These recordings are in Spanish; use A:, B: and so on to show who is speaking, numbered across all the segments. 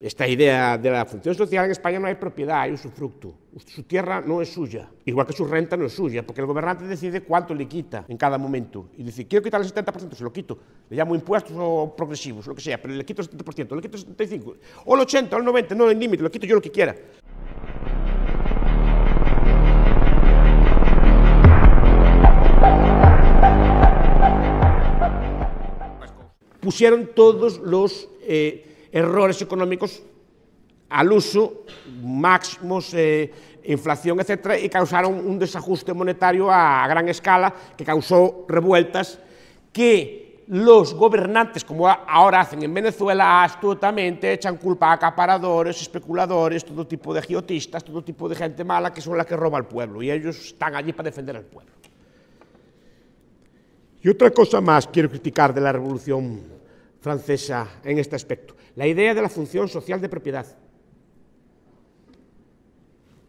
A: Esta idea de la función social en España no hay propiedad, hay usufructo. Su tierra no es suya, igual que su renta no es suya, porque el gobernante decide cuánto le quita en cada momento. Y dice, quiero quitarle el 70%, se lo quito. Le llamo impuestos o progresivos, lo que sea, pero le quito el 70%, le quito el 75%, o el 80%, o el 90%, no hay límite, lo quito yo lo que quiera. Pusieron todos los... Eh, errores económicos al uso, máximos, eh, inflación, etcétera, y causaron un desajuste monetario a gran escala que causó revueltas que los gobernantes, como ahora hacen en Venezuela, astutamente echan culpa a acaparadores, especuladores, todo tipo de giotistas, todo tipo de gente mala que son las que roba al pueblo y ellos están allí para defender al pueblo. Y otra cosa más quiero criticar de la Revolución Francesa en este aspecto la idea de la función social de propiedad.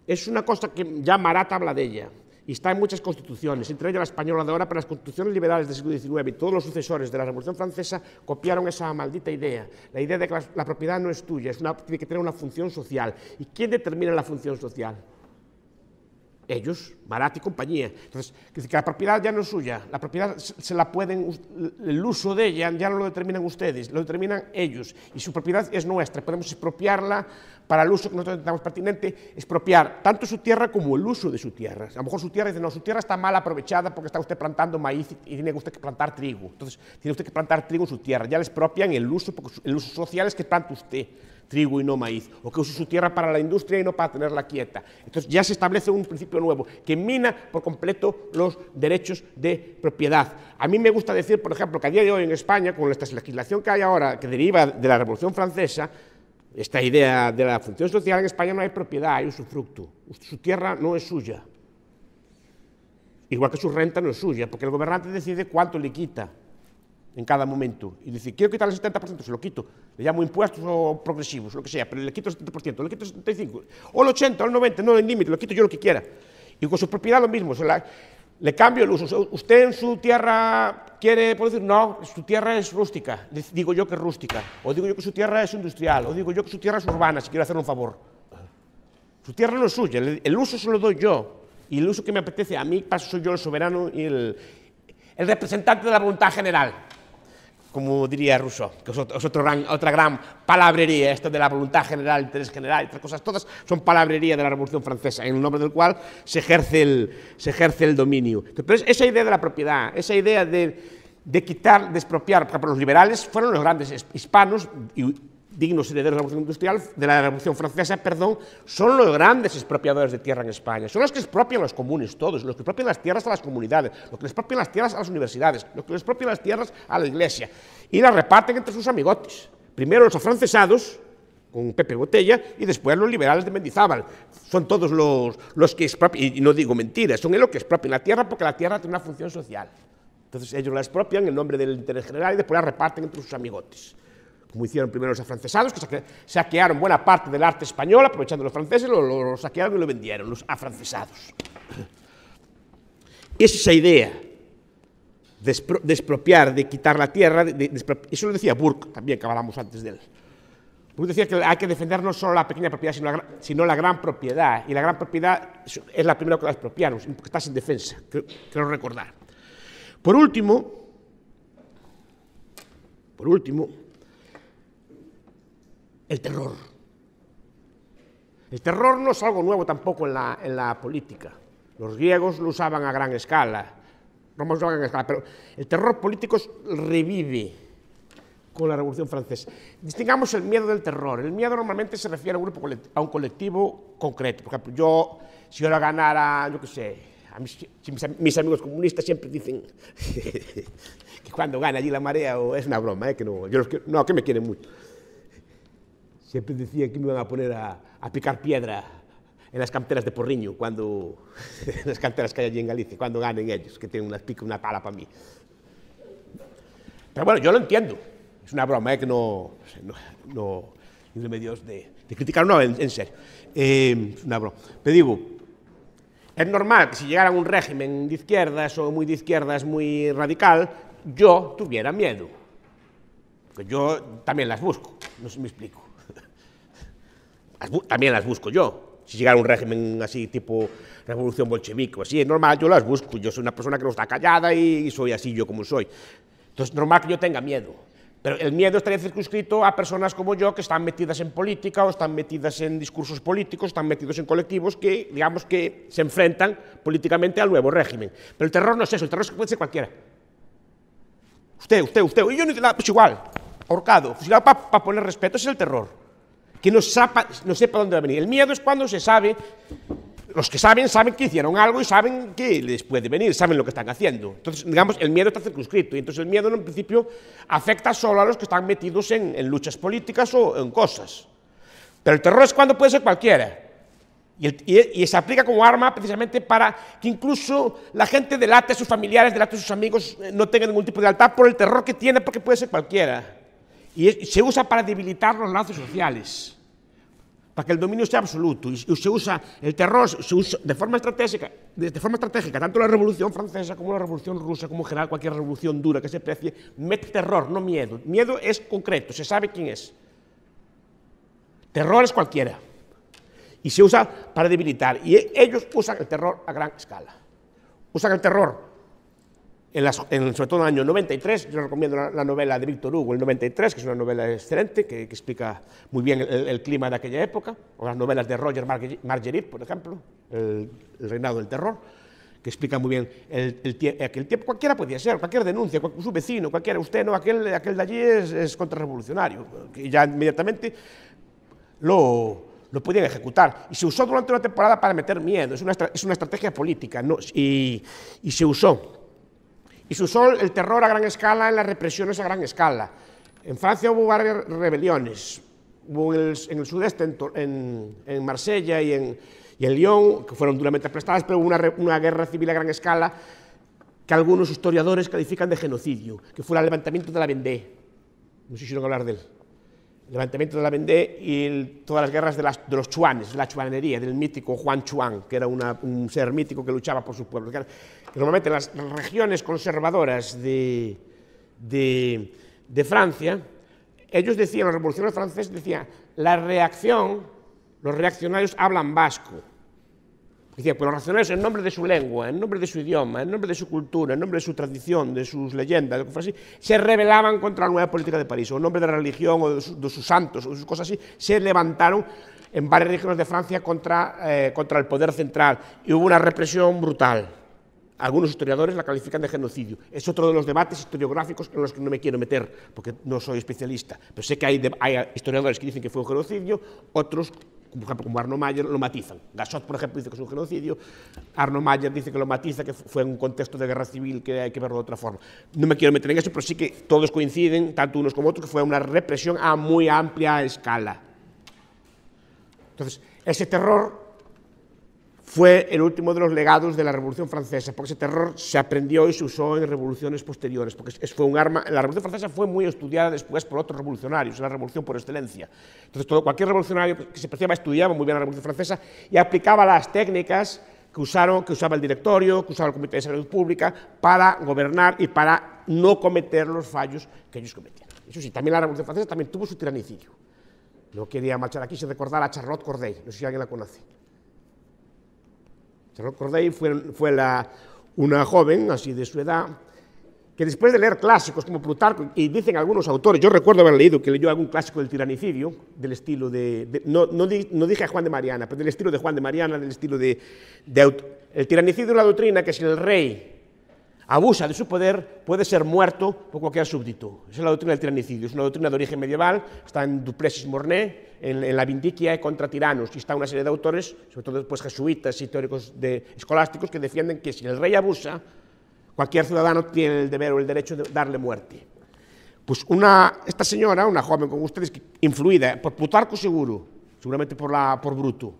A: Es una cosa que ya Marat habla de ella y está en muchas constituciones, entre ellas la española de ahora, pero las constituciones liberales del siglo XIX y todos los sucesores de la Revolución Francesa copiaron esa maldita idea, la idea de que la, propiedad no es tuya, tiene que tener una función social. ¿Y quién determina la función social? ellos, Marat y compañía. Entonces, que la propiedad ya no es suya, la propiedad se la pueden, el uso de ella ya no lo determinan ustedes, lo determinan ellos, y su propiedad es nuestra, podemos expropiarla para el uso que nosotros entendamos pertinente, expropiar tanto su tierra como el uso de su tierra. A lo mejor su tierra dice, no, su tierra está mal aprovechada porque está usted plantando maíz y tiene usted que plantar trigo, entonces tiene usted que plantar trigo en su tierra, ya le expropian el uso, porque el uso social es que plante usted trigo y no maíz, o que use su tierra para la industria y no para tenerla quieta. Entonces ya se establece un principio Nuevo, que mina por completo los derechos de propiedad. A mí me gusta decir, por ejemplo, que a día de hoy en España, con esta legislación que hay ahora, que deriva de la Revolución Francesa, esta idea de la función social en España no hay propiedad, hay usufructo. Su tierra no es suya. Igual que su renta no es suya, porque el gobernante decide cuánto le quita en cada momento. Y dice, quiero quitar el 70%, se lo quito. Le llamo impuestos o progresivos, lo que sea, pero le quito el 70%, le quito el 75%, o el 80%, o el 90%, no hay límite, lo quito yo lo que quiera. Y con su propiedad lo mismo, le cambio el uso. Usted en su tierra quiere producir decir, no, su tierra es rústica, digo yo que es rústica, o digo yo que su tierra es industrial, o digo yo que su tierra es urbana, si quiero hacer un favor. Su tierra no es suya, el uso se lo doy yo, y el uso que me apetece a mí, paso soy yo el soberano y el, el representante de la voluntad general como diría Rousseau, que es, otro, gran, otra gran palabrería, esto de la voluntad general, interés general, otras cosas todas son palabrería de la Revolución Francesa, en el nombre del cual se ejerce el, se ejerce el dominio. Pero esa idea de la propiedad, esa idea de, de quitar, de expropiar, por los liberales fueron los grandes hispanos y dignos herederos de la Revolución Industrial, de la Revolución Francesa, perdón, son los grandes expropiadores de tierra en España, son los que expropian los comunes todos, los que expropian las tierras a las comunidades, los que expropian las tierras a las universidades, los que expropian las tierras a la iglesia, y las reparten entre sus amigotes. Primero los afrancesados, con Pepe Botella, y después los liberales de Mendizábal. Son todos los, los que expropian, y no digo mentiras, son ellos los que expropian la tierra porque la tierra tiene una función social. Entonces ellos la expropian en nombre del interés general y después la reparten entre sus amigotes como hicieron primero los afrancesados, que saquearon buena parte del arte español, aprovechando los franceses, lo, saquearon y lo vendieron, los afrancesados. Es esa idea de expropiar, de quitar la tierra, eso lo decía Burke también, que hablamos antes de él. Burke decía que hay que defender no solo la pequeña propiedad, sino la, sino la gran propiedad, y la gran propiedad es la primera que la expropiaron, porque está sin defensa, quiero recordar. Por último, por último, el terror. El terror no es algo nuevo tampoco en la, en la política. Los griegos lo usaban a gran escala, romanos lo a gran escala, pero el terror político revive con la Revolución Francesa. Distingamos el miedo del terror. El miedo normalmente se refiere a un, a un colectivo concreto. Por ejemplo, yo, si yo la ganara, yo qué sé, a mis, amigos comunistas siempre dicen que cuando gana allí la marea, o, es una broma, eh, que no, no, que me quieren mucho Siempre decía que me iban a poner a, picar piedra en las canteras de Porriño, cuando, en las canteras que hay allí en Galicia, cuando ganen ellos, que tienen unas una pala para mí. Pero bueno, yo lo entiendo. Es una broma, ¿eh? que no, no, no remedios de, de, criticar, no, en, serio. Eh, una broma. Pero digo, es normal que si llegara un régimen de izquierdas o muy de izquierdas, muy radical, yo tuviera miedo. porque Yo también las busco, no se me explico también las busco yo. Si llegara un régimen así, tipo revolución bolchevique o así, es normal, yo las busco. Yo soy una persona que no está callada y, soy así yo como soy. Entonces, normal que yo tenga miedo. Pero el miedo estaría circunscrito a personas como yo que están metidas en política o están metidas en discursos políticos, están metidos en colectivos que, digamos, que se enfrentan políticamente al nuevo régimen. Pero el terror no es eso, el terror que puede ser cualquiera. Usted, usted, usted, y yo no, pues igual, ahorcado, fusilado pues para poner respeto, es el terror que no, sepa, no sepa dónde va a venir. El miedo es cuando se sabe, los que saben, saben que hicieron algo y saben que les puede venir, saben lo que están haciendo. Entonces, digamos, el miedo está circunscrito y entonces el miedo en principio afecta solo a los que están metidos en, luchas políticas o en cosas. Pero el terror es cuando puede ser cualquiera. Y, se aplica como arma precisamente para que incluso la gente delate a sus familiares, delate a sus amigos, eh, no tenga ningún tipo de altar por el terror que tiene, porque puede ser cualquiera. Y se usa para debilitar los lazos sociales, para que el dominio sea absoluto. Y se usa el terror de, forma estratégica, forma estratégica, tanto la Revolución Francesa como la Revolución Rusa, como en general cualquier revolución dura que se precie, mete terror, no miedo. Miedo es concreto, se sabe quién es. Terror es cualquiera. Y se usa para debilitar. Y ellos usan el terror a gran escala. Usan el terror en sobre todo en el año 93, yo recomiendo la, novela de Víctor Hugo, el 93, que es una novela excelente, que, explica muy bien el, clima de aquella época, o las novelas de Roger Marguerite, por ejemplo, el, reinado del terror, que explica muy bien el, aquel tiempo. Cualquiera podía ser, cualquier denuncia, su vecino, cualquiera, usted no, aquel, aquel de allí es, contrarrevolucionario, que ya inmediatamente lo, lo podían ejecutar. Y se usó durante una temporada para meter miedo, es una, es una estrategia política, ¿no? y, y se usó y su sol el terror a gran escala en las represiones a gran escala. En Francia hubo varias rebeliones, hubo en el, sudeste, en, Marsella y en, y Lyon, que fueron duramente aplastadas, pero hubo una, guerra civil a gran escala que algunos historiadores califican de genocidio, que fue el levantamiento de la Vendée. No sé si hicieron hablar de él levantamiento de la Vendée y todas las guerras de, los chuanes, la chuanería, del mítico Juan Chuan, que era un ser mítico que luchaba por su pueblo. Normalmente en normalmente las regiones conservadoras de, de, Francia, ellos decían, los revolucionarios franceses decían, la reacción, los reaccionarios hablan vasco. Decía, pues los racionales en nombre de su lengua, en nombre de su idioma, en nombre de su cultura, en nombre de su tradición, de sus leyendas, así, se rebelaban contra la nueva política de París, o en nombre de la religión, o de, sus santos, o de sus cosas así, se levantaron en varias regiones de Francia contra, eh, contra el poder central y hubo una represión brutal. Algunos historiadores la califican de genocidio. Es otro de los debates historiográficos en los que no me quiero meter, porque no soy especialista. Pero sé que hay, hay historiadores que dicen que fue un genocidio, otros como Arno Mayer, lo matizan. Gasot, por ejemplo, dice que es un genocidio, Arno Mayer dice que lo matiza, que fue en un contexto de guerra civil, que hay que verlo de otra forma. No me quiero meter en eso, pero sí que todos coinciden, tanto unos como otros, que fue una represión a muy amplia escala. Entonces, ese terror fue el último de los legados de la Revolución Francesa, porque ese terror se aprendió y se usó en revoluciones posteriores, porque fue un arma, la Revolución Francesa fue muy estudiada después por otros revolucionarios, la revolución por excelencia. Entonces, todo, cualquier revolucionario pues, que se apreciaba estudiaba muy bien la Revolución Francesa y aplicaba las técnicas que, usaron, que usaba el directorio, que usaba el Comité de Salud Pública para gobernar y para no cometer los fallos que ellos cometían. Eso sí, también la Revolución Francesa también tuvo su tiranicidio. No quería marchar aquí sin recordar a Charlotte Corday, no sé si alguien la conoce ¿Se recordáis, fue, fue una joven, así de su edad, que después de leer clásicos como Plutarco, y dicen algunos autores, yo recuerdo haber leído que leyó algún clásico del tiranicidio, del estilo de, no, dije a Juan de Mariana, pero del estilo de Juan de Mariana, del estilo de... de el tiranicidio es la doctrina que es el rey abusa de su poder, puede ser muerto por cualquier súbdito. Esa es la doctrina del tiranicidio, es una doctrina de origen medieval, está en Duplessis Mornay, en, la Vindiquia contra tiranos, y está una serie de autores, sobre todo pues, jesuitas y teóricos de, escolásticos, que defienden que si el rey abusa, cualquier ciudadano tiene el deber o el derecho de darle muerte. Pues una, esta señora, una joven como ustedes, influida por Plutarco seguro, seguramente por, la, por Bruto,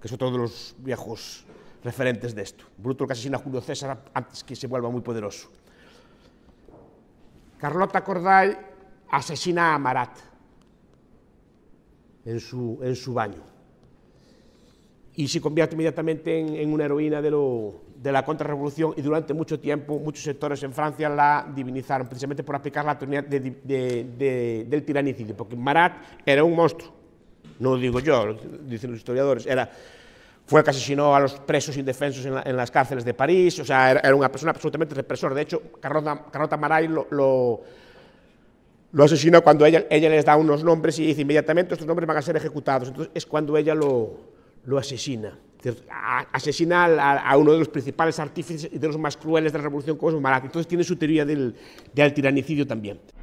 A: que es otro de los viejos referentes de esto. Bruto que asesina a Julio César antes que se vuelva muy poderoso. Carlota Corday asesina a Marat en su, en su baño y se convierte inmediatamente en, una heroína de, la contrarrevolución y durante mucho tiempo muchos sectores en Francia la divinizaron, precisamente por aplicar la teoría del tiranicidio, porque Marat era un monstruo, no lo digo yo, lo dicen los historiadores, era fue el que asesinó a los presos indefensos en, las cárceles de París, o sea, era, una persona absolutamente represora. De hecho, Carlota, Carlota Maray lo, lo, asesina cuando ella, ella les da unos nombres y dice inmediatamente estos nombres van a ser ejecutados. Entonces es cuando ella lo, lo asesina. asesina a, uno de los principales artífices y de los más crueles de la Revolución, como es Marat. Entonces tiene su teoría del, del tiranicidio también.